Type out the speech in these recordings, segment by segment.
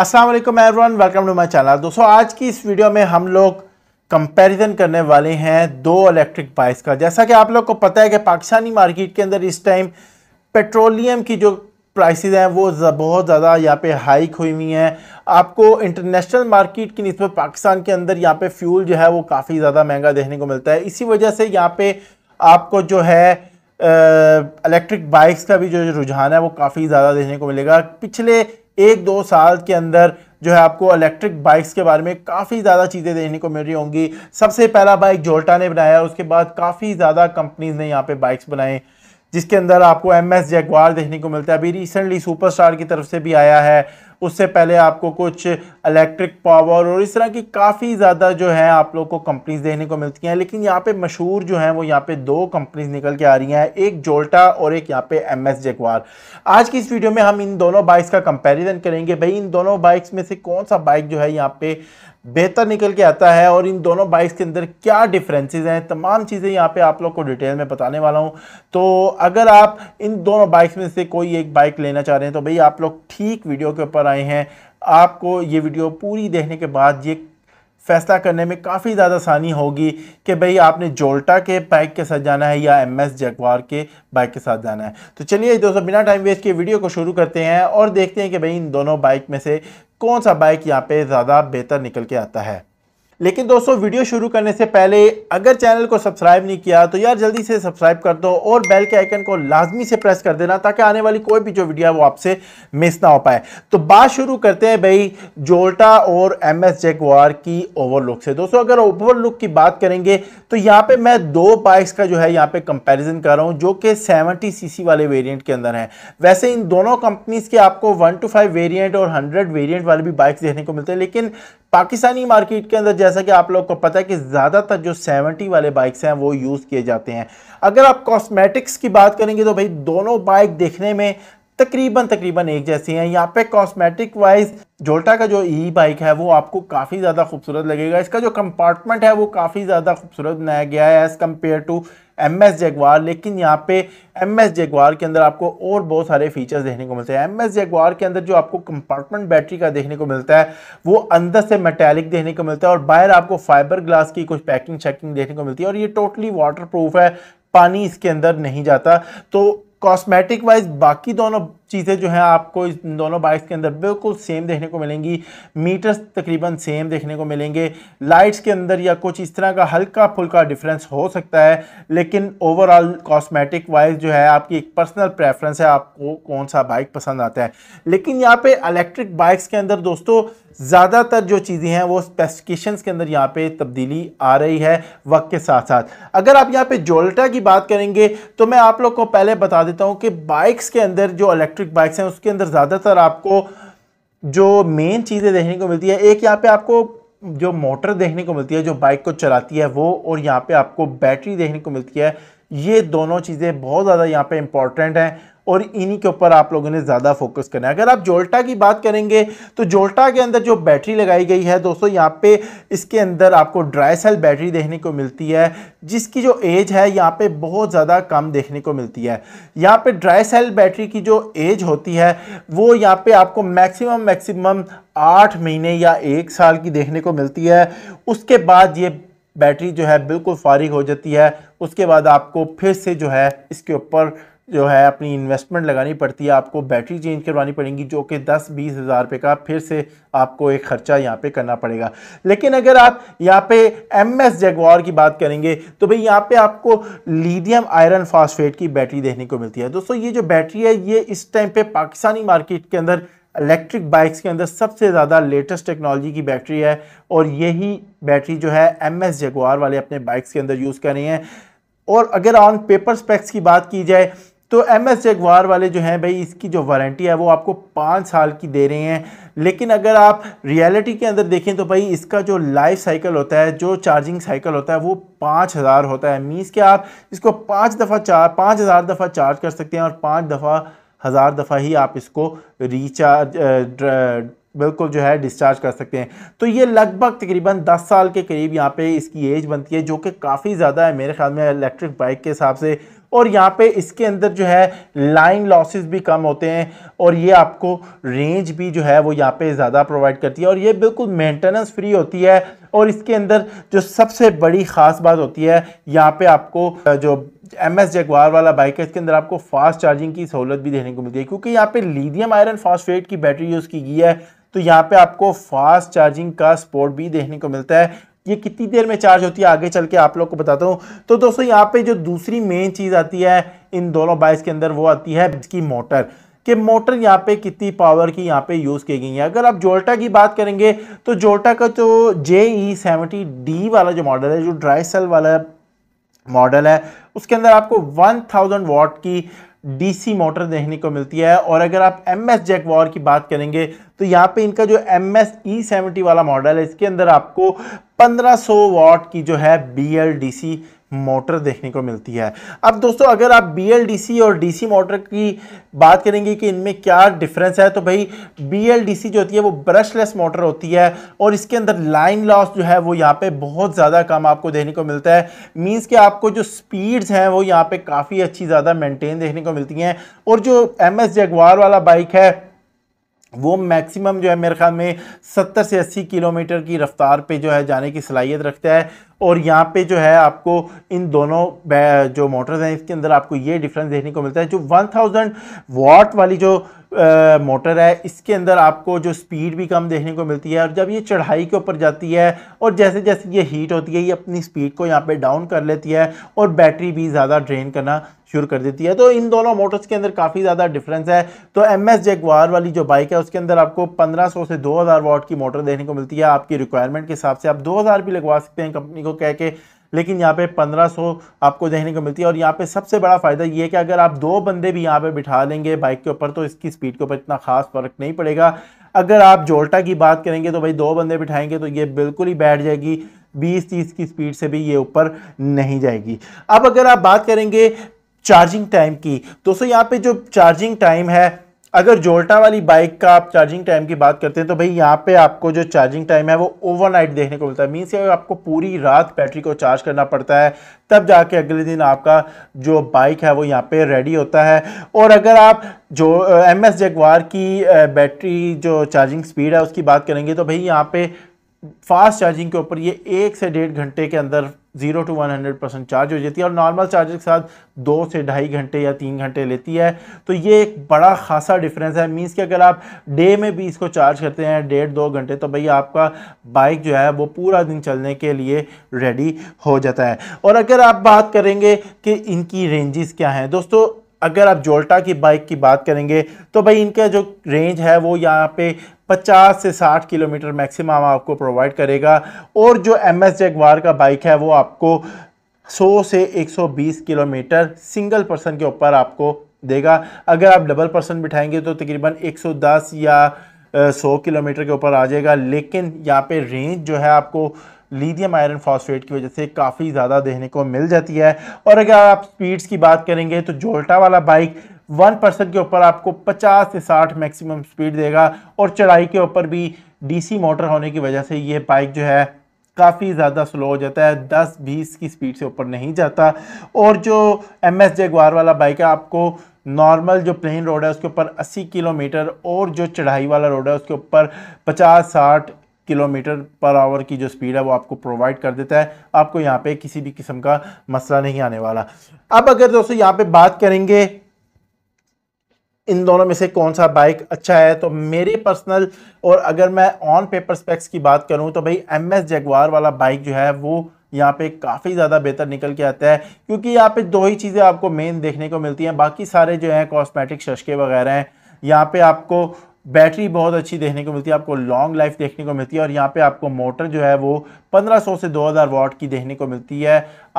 अस्सलाम वालेकुम everyone welcome to my channel दोस्तों आज की इस वीडियो में हम लोग कंपैरिजन करने वाले हैं दो इलेक्ट्रिक बाइक्स का जैसा कि आप लोग को पता है कि पाकिस्तानी मार्केट के अंदर इस टाइम पेट्रोलियम की जो प्राइसेस हैं वो बहुत ज़्यादा यहाँ पे हाइक हुई हुई हैं आपको इंटरनेशनल मार्केट की नस्बत पाकिस्तान के अंदर यहाँ पे फ्यूल जो है वो काफ़ी ज़्यादा महंगा देखने को मिलता है इसी वजह से यहाँ पर आपको जो है इलेक्ट्रिक बाइक्स का भी जो रुझान है वो काफ़ी ज़्यादा देखने को मिलेगा पिछले एक दो साल के अंदर जो है आपको इलेक्ट्रिक बाइक्स के बारे में काफ़ी ज़्यादा चीज़ें देखने को मिल रही होंगी सबसे पहला बाइक जोल्टा ने बनाया उसके बाद काफ़ी ज़्यादा कंपनीज ने यहाँ पे बाइक्स बनाए जिसके अंदर आपको एम एस देखने को मिलता है अभी रिसेंटली सुपरस्टार की तरफ से भी आया है उससे पहले आपको कुछ इलेक्ट्रिक पावर और इस तरह की काफ़ी ज़्यादा जो है आप लोग को कंपनीज देखने को मिलती हैं लेकिन यहाँ पे मशहूर जो हैं वो यहाँ पे दो कंपनीज निकल के आ रही हैं एक जोल्टा और एक यहाँ पे एम एस जेकवार आज की इस वीडियो में हम इन दोनों बाइक्स का कंपेरिजन करेंगे भाई इन दोनों बाइक्स में से कौन सा बाइक जो है यहाँ पे बेहतर निकल के आता है और इन दोनों बाइक्स के अंदर क्या डिफरेंसेस हैं तमाम चीज़ें यहाँ पे आप लोग को डिटेल में बताने वाला हूँ तो अगर आप इन दोनों बाइक्स में से कोई एक बाइक लेना चाह रहे हैं तो भाई आप लोग ठीक वीडियो के ऊपर आए हैं आपको ये वीडियो पूरी देखने के बाद ये फैसला करने में काफ़ी ज़्यादा आसानी होगी कि भाई आपने जोल्टा के बाइक के साथ जाना है या एम एस जगवार के बाइक के साथ जाना है तो चलिए दोस्तों बिना टाइम वेस्ट के वीडियो को शुरू करते हैं और देखते हैं कि भाई इन दोनों बाइक में से कौन सा बाइक यहाँ पे ज़्यादा बेहतर निकल के आता है लेकिन दोस्तों वीडियो शुरू करने से पहले अगर चैनल को सब्सक्राइब नहीं किया तो यार जल्दी से सब्सक्राइब कर दो और बेल के आइकन को लाजमी से प्रेस कर देना ताकि आने वाली कोई भी जो वीडियो है वो आपसे मिस ना हो पाए तो बात शुरू करते हैं भाई जोल्टा और एम एस जेगवार की ओवरलुक से दोस्तों अगर ओवरलुक की बात करेंगे तो यहाँ पर मैं दो बाइक्स का जो है यहाँ पर कंपेरिजन कर रहा हूँ जो कि सेवेंटी सी वाले वेरियंट के अंदर है वैसे इन दोनों कंपनीज के आपको वन टू फाइव वेरियंट और हंड्रेड वेरियंट वाले भी बाइक्स देखने को मिलते हैं लेकिन पाकिस्तानी मार्केट के अंदर जैसा कि आप लोग को पता है कि ज़्यादातर जो 70 वाले बाइक्स हैं वो यूज़ किए जाते हैं अगर आप कॉस्मेटिक्स की बात करेंगे तो भाई दोनों बाइक देखने में तकरीबन तकरीबन एक जैसी हैं यहाँ पे कॉस्मेटिक वाइज जोल्टा का जो ई बाइक है वो आपको काफ़ी ज़्यादा खूबसूरत लगेगा इसका जो कंपार्टमेंट है वो काफ़ी ज़्यादा खूबसूरत बनाया गया है as compare to M S Jaguar लेकिन यहाँ पे एम एस जेगवार के अंदर आपको और बहुत सारे फीचर्स देखने को मिलते हैं एम एस जेगवार के अंदर जो आपको कंपार्टमेंट बैटरी का देखने को मिलता है वो अंदर से मेटेलिक देखने को मिलता है और बाहर आपको फाइबर ग्लास की कुछ पैकिंग शैकिंग देखने को मिलती है और ये टोटली वाटर प्रूफ है पानी इसके अंदर नहीं जाता तो कॉस्मेटिक वाइज बाकी दोनों चीज़ें जो हैं आपको इस दोनों बाइक्स के अंदर बिल्कुल सेम देखने को मिलेंगी मीटर्स तकरीबन सेम देखने को मिलेंगे लाइट्स के अंदर या कुछ इस तरह का हल्का फुल्का डिफरेंस हो सकता है लेकिन ओवरऑल कॉस्मेटिक वाइज जो है आपकी एक पर्सनल प्रेफरेंस है आपको कौन सा बाइक पसंद आता है लेकिन यहाँ पर इलेक्ट्रिक बाइक्स के अंदर दोस्तों ज़्यादातर जो चीज़ें हैं वो स्पेसिफिकेशन के अंदर यहाँ पे तब्दीली आ रही है वक्त के साथ साथ अगर आप यहाँ पर जोल्टा की बात करेंगे तो मैं आप लोग को पहले बता देता हूँ कि बाइक्स के अंदर जो इलेक्ट्रिक इलेक्ट्रिक बाइक्स हैं उसके अंदर ज़्यादातर आपको जो मेन चीज़ें देखने को मिलती है एक यहाँ पे आपको जो मोटर देखने को मिलती है जो बाइक को चलाती है वो और यहाँ पे आपको बैटरी देखने को मिलती है ये दोनों चीज़ें बहुत ज़्यादा यहाँ पे इम्पॉर्टेंट हैं और इन्हीं के ऊपर आप लोगों ने ज़्यादा फोकस करना है अगर आप जोल्टा की बात करेंगे तो जोल्टा के अंदर जो बैटरी लगाई गई है दोस्तों यहाँ पे इसके अंदर आपको ड्राई सेल बैटरी देखने को मिलती है जिसकी जो एज है यहाँ पे बहुत ज़्यादा कम देखने को मिलती है यहाँ पे ड्राई सेल बैटरी की जो एज होती है वो यहाँ पे आपको मैक्सिमम मैक्सिमम आठ महीने या एक साल की देखने को मिलती है उसके बाद ये बैटरी जो है बिल्कुल फारिग हो जाती है उसके बाद आपको फिर से जो है इसके ऊपर जो है अपनी इन्वेस्टमेंट लगानी पड़ती है आपको बैटरी चेंज करवानी पड़ेगी जो कि दस बीस हज़ार रुपये का फिर से आपको एक ख़र्चा यहाँ पे करना पड़ेगा लेकिन अगर आप यहाँ पे एम एस जगवार की बात करेंगे तो भाई यहाँ पे आपको लीडियम आयरन फास्फेट की बैटरी देखने को मिलती है दोस्तों ये जो बैटरी है ये इस टाइम पर पाकिस्तानी मार्केट के अंदर इलेक्ट्रिक बाइक्स के अंदर सबसे ज़्यादा लेटेस्ट टेक्नोलॉजी की बैटरी है और यही बैटरी जो है एम एस जगवार वाले अपने बाइक्स के अंदर यूज़ कर रहे हैं और अगर ऑन पेपर स्पेक्स की बात की जाए तो एम एस जगवार वाले जो हैं भाई इसकी जो वारंटी है वो आपको पाँच साल की दे रहे हैं लेकिन अगर आप रियलिटी के अंदर देखें तो भाई इसका जो लाइफ साइकिल होता है जो चार्जिंग साइकिल होता है वो पाँच हज़ार होता है मीन्स कि आप इसको पाँच दफ़ा चार पाँच हज़ार दफ़ा चार्ज कर सकते हैं और पाँच दफ़ा हज़ार दफ़ा ही आप इसको रिचार्ज बिल्कुल जो है डिस्चार्ज कर सकते हैं तो ये लगभग तकरीबन 10 साल के करीब यहाँ पे इसकी एज बनती है जो कि काफ़ी ज़्यादा है मेरे ख्याल में इलेक्ट्रिक बाइक के हिसाब से और यहाँ पे इसके अंदर जो है लाइन लॉसेस भी कम होते हैं और ये आपको रेंज भी जो है वो यहाँ पे ज़्यादा प्रोवाइड करती है और ये बिल्कुल मेंटेनेंस फ्री होती है और इसके अंदर जो सबसे बड़ी ख़ास बात होती है यहाँ पे आपको जो एम एस जगवार वाला बाइक है इसके अंदर आपको फास्ट चार्जिंग की सहूलत भी देखने को मिलती है क्योंकि यहाँ पर लीडियम आयरन फास्ट की बैटरी यूज़ की गई है तो यहाँ पे आपको फास्ट चार्जिंग का सपोर्ट भी देखने को मिलता है ये कितनी देर में चार्ज होती है आगे चल के आप लोग को बताता हूँ तो दोस्तों यहाँ पे जो दूसरी मेन चीज़ आती है इन दोनों बाइक्स के अंदर वो आती है इसकी मोटर कि मोटर यहाँ पे कितनी पावर की यहाँ पे यूज़ की गई है अगर आप जोल्टा की बात करेंगे तो जोल्टा का जो जे ई सेवेंटी डी वाला जो मॉडल है जो ड्राई सेल वाला मॉडल है उसके अंदर आपको वन थाउजेंड वॉट की डीसी मोटर देखने को मिलती है और अगर आप एम एस जैकवार की बात करेंगे तो यहाँ पे इनका जो एम एस ई सेवेंटी वाला मॉडल है इसके अंदर आपको 1500 वॉट की जो है B L D C motor देखने को मिलती है अब दोस्तों अगर आप बी और डीसी मोटर की बात करेंगे कि इनमें क्या डिफरेंस है तो भाई बी जो होती है वो ब्रशलेस मोटर होती है और इसके अंदर लाइन लॉस जो है वो यहाँ पे बहुत ज़्यादा कम आपको देखने को मिलता है मींस कि आपको जो स्पीड्स हैं वो यहाँ पर काफ़ी अच्छी ज़्यादा मेनटेन देखने को मिलती हैं और जो एम एस जगवार वाला बाइक है वो मैक्सिमम जो है मेरे ख्याल में 70 से 80 किलोमीटर की रफ्तार पे जो है जाने की सलाहियत रखता है और यहाँ पे जो है आपको इन दोनों जो मोटर्स हैं इसके अंदर आपको ये डिफरेंस देखने को मिलता है जो 1000 वाट वाली जो मोटर है इसके अंदर आपको जो स्पीड भी कम देखने को मिलती है और जब ये चढ़ाई के ऊपर जाती है और जैसे जैसे ये हीट होती है ये अपनी स्पीड को यहाँ पे डाउन कर लेती है और बैटरी भी ज़्यादा ड्रेन करना शुरू कर देती है तो इन दोनों मोटर्स के अंदर काफ़ी ज़्यादा डिफरेंस है तो एम एस जैगवार वाली जो बाइक है उसके अंदर आपको 1500 से 2000 वाट की मोटर देखने को मिलती है आपकी रिक्वायरमेंट के हिसाब से आप 2000 भी लगवा सकते हैं कंपनी को दो कह के लेकिन यहाँ पे 1500 आपको देखने को मिलती है और यहाँ पे सबसे बड़ा फ़ायदा ये है कि अगर आप दो बंदे भी यहाँ पे बिठा लेंगे बाइक के ऊपर तो इसकी स्पीड के ऊपर इतना खास फर्क नहीं पड़ेगा अगर आप जोल्टा की बात करेंगे तो भाई दो बंदे बिठाएंगे तो ये बिल्कुल ही बैठ जाएगी बीस तीस की स्पीड से भी ये ऊपर नहीं जाएगी अब अगर आप बात करेंगे चार्जिंग टाइम की दोस्तों यहाँ पे जो चार्जिंग टाइम है अगर जोल्टा वाली बाइक का आप चार्जिंग टाइम की बात करते हैं तो भाई यहाँ पे आपको जो चार्जिंग टाइम है वो ओवरनाइट देखने को मिलता है मीन्स आपको पूरी रात बैटरी को चार्ज करना पड़ता है तब जाके अगले दिन आपका जो बाइक है वो यहाँ पे रेडी होता है और अगर आप जो एम एस जगवार की बैटरी जो चार्जिंग स्पीड है उसकी बात करेंगे तो भाई यहाँ पर फास्ट चार्जिंग के ऊपर ये एक से डेढ़ घंटे के अंदर zero to one hundred percent charge हो जाती है और नॉर्मल चार्जर के साथ दो से ढाई घंटे या तीन घंटे लेती है तो ये एक बड़ा खासा डिफरेंस है मीन्स कि अगर आप डे में भी इसको चार्ज करते हैं डेढ़ दो घंटे तो भाई आपका बाइक जो है वो पूरा दिन चलने के लिए रेडी हो जाता है और अगर आप बात करेंगे कि इनकी रेंजेस क्या हैं दोस्तों अगर आप जोल्टा की बाइक की बात करेंगे तो भाई इनका जो रेंज है वो यहाँ पे 50 से 60 किलोमीटर मैक्सिमम आपको प्रोवाइड करेगा और जो एम एस जगवार का बाइक है वो आपको 100 से 120 किलोमीटर सिंगल पर्सन के ऊपर आपको देगा अगर आप डबल पर्सन बिठाएंगे तो तकरीबन 110 या 100 किलोमीटर के ऊपर आ जाएगा लेकिन यहाँ पे रेंज जो है आपको लीडियम आयरन फॉस्फेट की वजह से काफ़ी ज़्यादा देखने को मिल जाती है और अगर आप स्पीड्स की बात करेंगे तो जोल्टा वाला बाइक वन परसेंट के ऊपर आपको पचास से साठ मैक्सिमम स्पीड देगा और चढ़ाई के ऊपर भी डीसी मोटर होने की वजह से ये बाइक जो है काफ़ी ज़्यादा स्लो हो जाता है दस बीस की स्पीड से ऊपर नहीं जाता और जो एम एस जेगवार वाला बाइक है आपको नॉर्मल जो प्लेन रोड है उसके ऊपर 80 किलोमीटर और जो चढ़ाई वाला रोड है उसके ऊपर 50-60 किलोमीटर पर आवर की जो स्पीड है वो आपको प्रोवाइड कर देता है आपको यहाँ पे किसी भी किस्म का मसला नहीं आने वाला अब अगर दोस्तों यहाँ पे बात करेंगे इन दोनों में से कौन सा बाइक अच्छा है तो मेरे पर्सनल और अगर मैं ऑन पेपर स्पेक्स की बात करूं तो भाई एम एस जगवार वाला बाइक जो है वो यहाँ पे काफ़ी ज़्यादा बेहतर निकल के आता है क्योंकि यहाँ पे दो ही चीज़ें आपको मेन देखने को मिलती हैं बाकी सारे जो हैं कॉस्मेटिक शशके वगैरह हैं यहाँ पे आपको बैटरी बहुत अच्छी देखने को मिलती है आपको लॉन्ग लाइफ देखने को मिलती है और यहाँ पे आपको मोटर जो है वो 1500 से 2000 वाट की देखने को मिलती है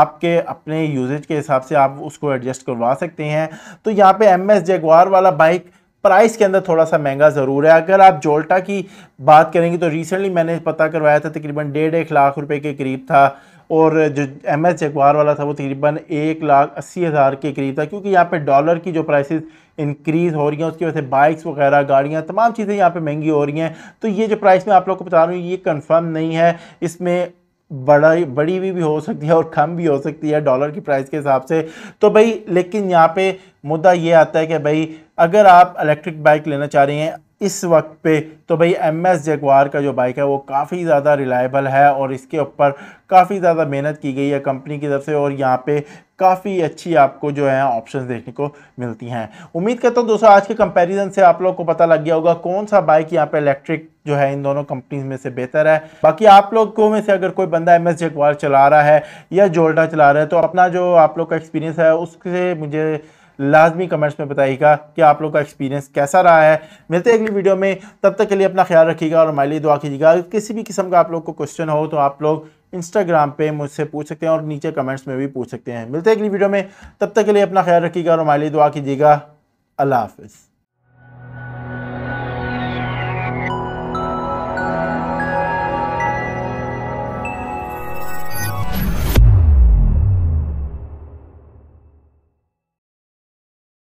आपके अपने यूजेज के हिसाब से आप उसको एडजस्ट करवा सकते हैं तो यहाँ पे एम एस जेगवार वाला बाइक प्राइस के अंदर थोड़ा सा महंगा ज़रूर है अगर आप जोल्टा की बात करेंगे तो रिसेंटली मैंने पता करवाया था तकरीबन डेढ़ एक लाख रुपये के करीब था और जो एम एस जगवार वाला था वो तकरीबन एक लाख अस्सी हज़ार के करीब था क्योंकि यहाँ पे डॉलर की जो प्राइसेस इंक्रीज़ हो रही हैं उसकी वजह से बाइक्स वगैरह गाड़ियाँ तमाम चीज़ें यहाँ पे महंगी हो रही हैं तो ये जो प्राइस मैं आप लोग को बता रहा हूँ ये कंफर्म नहीं है इसमें बड़ा बड़ी भी, भी हो सकती है और कम भी हो सकती है डॉलर की प्राइस के हिसाब से तो भाई लेकिन यहाँ पे मुद्दा ये आता है कि भाई अगर आप इलेक्ट्रिक बाइक लेना चाह रहे हैं इस वक्त पे तो भाई एम एस जगवार का जो बाइक है वो काफ़ी ज़्यादा रिलायबल है और इसके ऊपर काफ़ी ज़्यादा मेहनत की गई है कंपनी की तरफ से और यहाँ पे काफ़ी अच्छी आपको जो है ऑप्शन देखने को मिलती हैं उम्मीद करता हूँ दोस्तों आज के कंपैरिजन से आप लोग को पता लग गया होगा कौन सा बाइक यहाँ पे इलेक्ट्रिक जो है इन दोनों कंपनीज में से बेहतर है बाकी आप लोगों में से अगर कोई बंदा एम एस चला रहा है या जोल्डा चला रहा है तो अपना जो आप लोग का एक्सपीरियंस है उससे मुझे लाजमी कमेंट्स में बताइएगा कि आप लोग का एक्सपीरियंस कैसा रहा है मिलते हैं अगली वीडियो में तब तक के लिए अपना ख्याल रखिएगा और हमारे लिए दुआ कीजिएगा किसी भी किस्म का आप लोग को क्वेश्चन हो तो आप लोग इंस्टाग्राम पे मुझसे पूछ सकते हैं और नीचे कमेंट्स में भी पूछ सकते हैं मिलते हैं अगली वीडियो में तब तक के लिए अपना ख्याल रखिएगा और हमारे लिए दुआ कीजिएगा अल्लाह हाफिज़